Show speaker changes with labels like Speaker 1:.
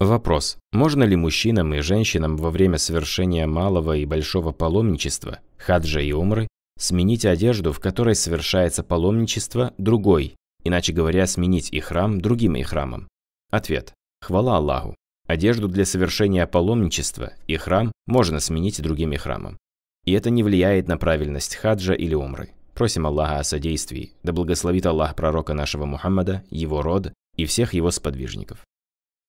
Speaker 1: Вопрос. Можно ли мужчинам и женщинам во время совершения малого и большого паломничества, хаджа и умры, сменить одежду, в которой совершается паломничество, другой, иначе говоря, сменить и храм другим и храмом? Ответ. Хвала Аллаху. Одежду для совершения паломничества и храм можно сменить другим и храмом. И это не влияет на правильность хаджа или умры. Просим Аллаха о содействии, да благословит Аллах пророка нашего Мухаммада, его род и всех его сподвижников.